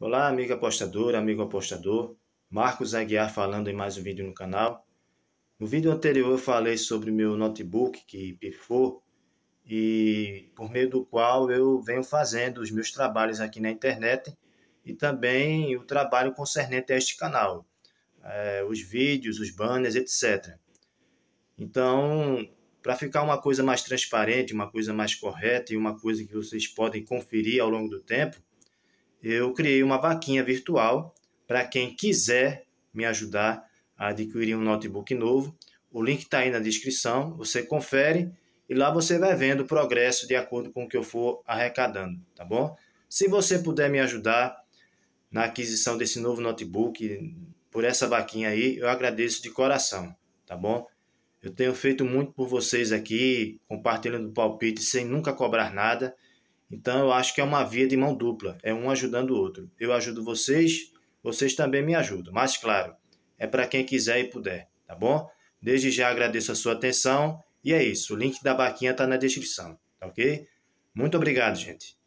Olá, amigo apostador, amigo apostador. Marcos Aguiar falando em mais um vídeo no canal. No vídeo anterior eu falei sobre meu notebook que pifou e por meio do qual eu venho fazendo os meus trabalhos aqui na internet e também o trabalho concernente a este canal, é, os vídeos, os banners, etc. Então, para ficar uma coisa mais transparente, uma coisa mais correta e uma coisa que vocês podem conferir ao longo do tempo, eu criei uma vaquinha virtual para quem quiser me ajudar a adquirir um notebook novo. O link está aí na descrição, você confere e lá você vai vendo o progresso de acordo com o que eu for arrecadando, tá bom? Se você puder me ajudar na aquisição desse novo notebook, por essa vaquinha aí, eu agradeço de coração, tá bom? Eu tenho feito muito por vocês aqui, compartilhando palpite sem nunca cobrar nada. Então eu acho que é uma via de mão dupla, é um ajudando o outro. Eu ajudo vocês, vocês também me ajudam. Mas claro, é para quem quiser e puder, tá bom? Desde já agradeço a sua atenção e é isso. O link da baquinha está na descrição, tá ok? Muito obrigado, gente.